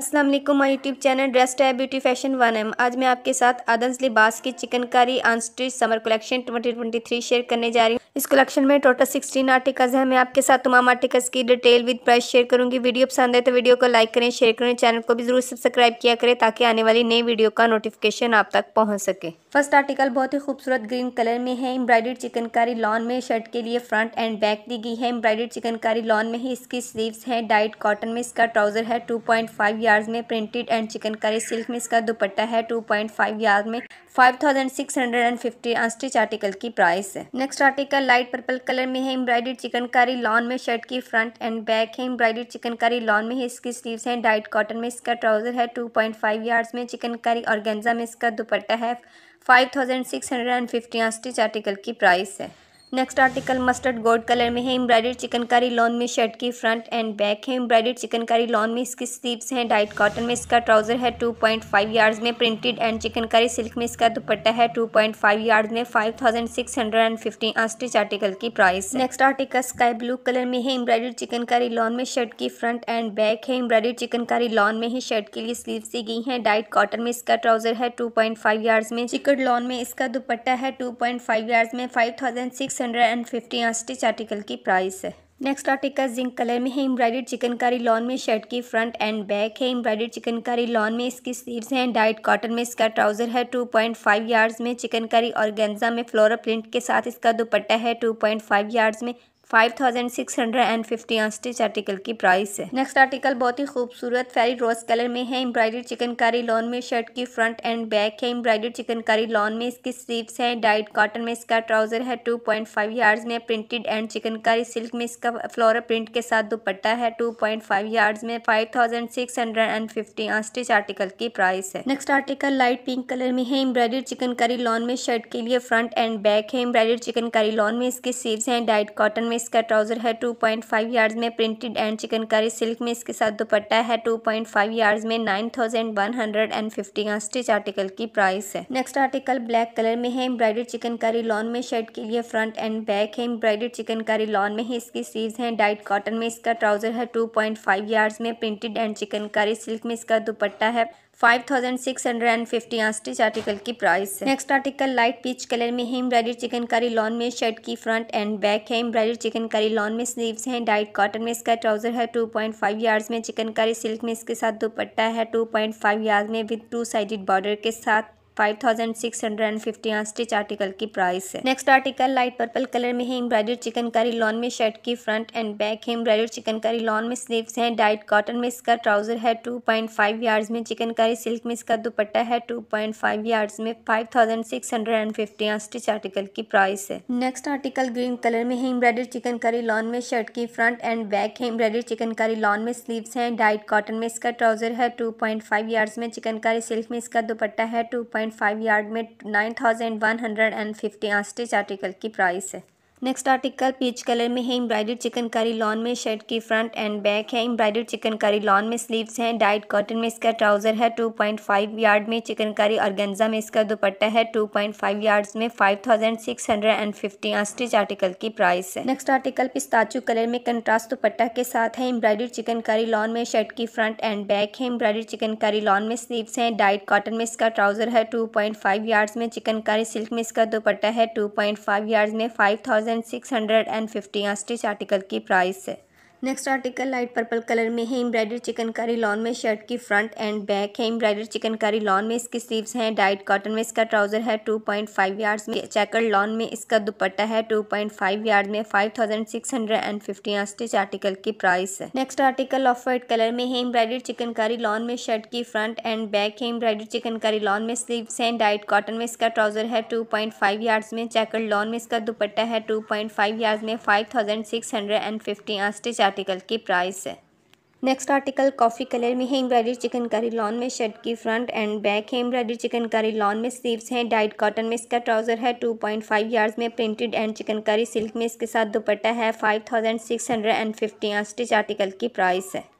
Aslam my YouTube channel dress type beauty fashion one M आज मैं आपके साथ आदंस लिबास की chikankari unstitch summer collection 2023 share करने जा रही हूँ इस कलेक्शन में टोटल 16 आर्टिकल्स हैं मैं आपके साथ तमाम आर्टिकल्स की डिटेल विद प्राइस शेयर करूँगी वीडियो पसंद है तो वीडियो को लाइक करें शेयर करें चैनल को भी जरूर सब्सक्राइब किया करें ताकि आने वाली नई वीडियो का नोटिफिकेशन आप तक पहुँच सके फर्स्ट आर्टिकल बहुत ही खूबसूरत ग्रीन कलर में है एम्ब्रॉयडर्ड चिकनकारी लॉन में शर्ट के लिए फ्रंट एंड बैक दी गई है एम्ब्रॉयडर्ड चिकनकारी लॉन में ही इसकी स्लीव्स हैं डाइट कॉटन में इसका ट्राउज़र है 2.5 पॉइंट में प्रिंटेड एंड चिकनकारी सिल्क में इसका दुपट्टा है 2.5 पॉइंट में 5650 अनस्टिच आर्टिकल की प्राइस है next article light purple colour में है एम्ब्रॉयडर्ड चिकनकारी लॉन में शर्ट की फ्रंट एंड बैक है एम्ब्रॉयडर्ड चिकनकारी लॉन में ही इसकी स्लीव्स हैं डाइट कॉटन में इसका ट्राउज़र है टू पॉइंट में चिकनकारी और में इसका दुपट्टा है five thousand six hundred and fifty article की प्राइस है next article mustard gold colour में है एम्ब्रॉयडर चिकनकारी लॉन में शर्ट की फ्रंट एंड बैक है एम्ब्रॉयडर चिकनकारी लॉन में इसकी स्लीव्स हैं डाइट कॉटन में इसका ट्राउज़र है टू पॉइंट फाइव यार्ड्स में प्रिंटेड एंड चिकनकारी सिल्क में इसका दुपट्टा है टू पॉइंट फाइव यार्ड में five thousand six hundred and fifty आस्टिच article की price next article sky blue colour में है एम्ब्रॉयडर चिकनकारी लॉन में शर्ट की फ्रंट एंड बैक है एम्ब्रॉयडर चिकनकारी लॉन में ही शर्ट के लिए स्लीव सी गई है डाइट कॉटन में इसका ट्राउज़र है टू पॉइंट फाइव यार्ड्स में चिकन लॉन में इसका दुपट्टा है टू पॉइंट फाइव यार्ड्स में five thousand six six hundred and fifty यहाँ स्टिच आर्टिकल की प्राइस है नेक्स्ट आर्टिकल जिंक कलर में है एम्ब्रॉयडर्ड चिकनकारी लॉन में शर्ट की फ्रंट एंड बैक है एम्ब्रॉयडर्ड चिकनकारी लॉन में इसकी स्लीव्स हैं डाइट कॉटन में इसका ट्राउजर है टू पॉइंट फाइव यार्ड्स में चिकनकारी और गेंजा में फ्लोरा प्रिंट के साथ इसका दुपट्टा है टू पॉइंट फाइव यार्ड्स में five thousand six hundred and fifty stitch article की प्राइस है नेक्स्ट आर्टिकल बहुत ही खूबसूरत फेरी रोज कलर में है एम्ब्रॉयडरी चिकनकारी लॉन में शर्ट की फ्रंट एंड बैक है एम्ब्रॉयडरी चिकनकारी लॉन में इसकी स्लीव्स हैं डाइट कॉटन में इसका ट्राउजर है टू पॉइंट फाइव यार्ड्स में प्रिंटेड एंड चिकनकारी सिल्क में इसका फ्लोर प्रिंट के साथ दुपट्टा है टू पॉइंट फाइव यार्ड्स में five thousand six hundred and fifty stitch article की प्राइस है next article light pink colour में है एम्ब्रॉयडरी चिकनकारी लॉन में शर्ट के लिए फ्रंट एंड बैक है एम्ब्रॉइडेड चिकनकारी लॉन में इसकी स्लीव्स हैं डाइट कॉटन में इसका ट्राउज़र है टू पॉइंट फाइव यार्ड्स में प्रिंटेड एंड चिकनकारी सिल्क में इसके साथ दुपट्टा है टू पॉइंट फाइव यार्ड्स में nine thousand one hundred and fifty stitch article की प्राइस है नेक्स्ट आर्टिकल ब्लैक कलर में है एम्ब्रॉइडेड चिकनकारी लॉन में शर्ट के लिए फ्रंट एंड बैक है एम्ब्रॉइडेड चिकनकारी लॉन में ही इसकी सीज है डाइट कॉटन में इसका ट्राउज़र है टू पॉइंट फाइव यार्ड में प्रिंटेड एंड चिकनकारी सिल्क में इसका दुपट्टा है five thousand six hundred and fifty article की प्राइस है next article light peach colour में है एम्ब्रॉयडरी चिकनकारी लॉन में शर्ट की फ्रंट एंड बैक है एम्ब्रॉयडरी चिकनकारी लॉन में स्लीव्स हैं डाइट कॉटन में इसका ट्राउजर है टू पॉइंट फाइव यार्ड्स में चिकनकारी सिल्क में इसके साथ दुपट्टा है टू पॉइंट फाइव में विद टू साइडेड बॉर्डर के साथ five thousand six hundred and fifty stitch article की प्राइस है next article light purple colour में है एम्ब्रॉयडर्ड चिकनकारी लॉन में शर्ट की फ्रंट एंड बैक है एम्ब्रॉयडर्ड चिकनकारी लॉन में स्लीव्स हैं डाइट कॉटन में इसका ट्राउजर है टू पॉइंट फाइव यार्ड्स में चिकनकारी सिल्क में इसका दुपट्टा है टू पॉइंट फाइव यार्ड्स में five thousand six hundred and fifty stitch article की प्राइस है नेक्स्ट आर्टिकल ग्रीन कलर में है एम्ब्रॉयडर्ड चिकनकारी लॉन में शर्ट की फ्रंट एंड बैक है एम्ब्रॉयडर्ड चिकनकारी लॉन में स्लीवस हैं डाइट कॉटन में इसका ट्राउजर है टू पॉइंट फाइव यार्ड्स में चिकनकारी सिल्क में इसका दुपट्टा है two point point five yard में nine thousand one hundred and fifty आस्टिच article की प्राइस है नेक्स्ट आर्टिकल पीच कलर में है एम्ब्रॉयडर्ड चिकनकारी लॉन में शर्ट की फ्रंट एंड बैक है एम्ब्रॉयडर्ड चिकनकारी लॉन में स्लीव्स हैं डाइट कॉटन में इसका ट्राउज़र है 2.5 यार्ड में चिकनकारी गंजा में इसका दुपट्टा है 2.5 यार्ड्स में 5650 स्टिच आर्टिकल की प्राइस है नेक्स्ट आर्टिकल पिस्ताचू कलर में कंट्रास्ट दुपट्टा के साथ है एम्ब्रॉयडर्ड चिकनकारी लॉन में शर्ट की फ्रंट एंड बैक है एम्ब्रॉयडर्ड चिकनकारी लॉन में स्लीव्स हैं डाइट कॉटन में इसका ट्राउज़र है टू पॉइंट यार्ड्स में चिकनकारी सिल्क में इसका दुपट्टा है टू पॉइंट यार्ड्स में five thousand six hundred and fifty यहाँ स्टिच आर्टिकल की प्राइस है next article light purple colour में है एम्ब्रॉयडर चिकनकारी लॉन में शर्ट की फ्रंट एंड बैक है एम्ब्रॉयडर चिकनकारी लॉन में इसकी स्लीव्स हैं डाइट कॉटन में इसका ट्राउजर है टू पॉइंट फाइव यार्ड्स में चैकर लॉन में इसका दुपट्टा है टू पॉइंट फाइव यार्ड में five thousand six hundred and fifty stitch article की प्राइस है next article off white colour में है एम्ब्रॉयडर चिकनकारी लॉन में शर्ट की फ्रंट एंड बैक है एम्ब्रॉयडर चिकनकारी लॉन में स्लीव्स हैं डाइट कॉटन में इसका ट्राउजर है टू पॉइंट फाइव यार्ड्स में चैकर लॉन में इसका दुपट्टा है टू पॉइंट फाइव यार्ड्स में five thousand six hundred and fifty stitch article की प्राइस है नेक्स्ट आर्टिकल कॉफ़ी कलर में है एम्ब्रॉयडरी चिकन करी लॉन में शर्ट की फ्रंट एंड बैक है एम्ब्रॉयडरी चिकन करी लॉन में स्लीव्स हैं डाइट कॉटन में इसका ट्राउज़र है टू पॉइंट फाइव यार्ड्स में printed and chikankari silk में इसके साथ दुपट्टा है five thousand six hundred and fifty stitch article की प्राइस है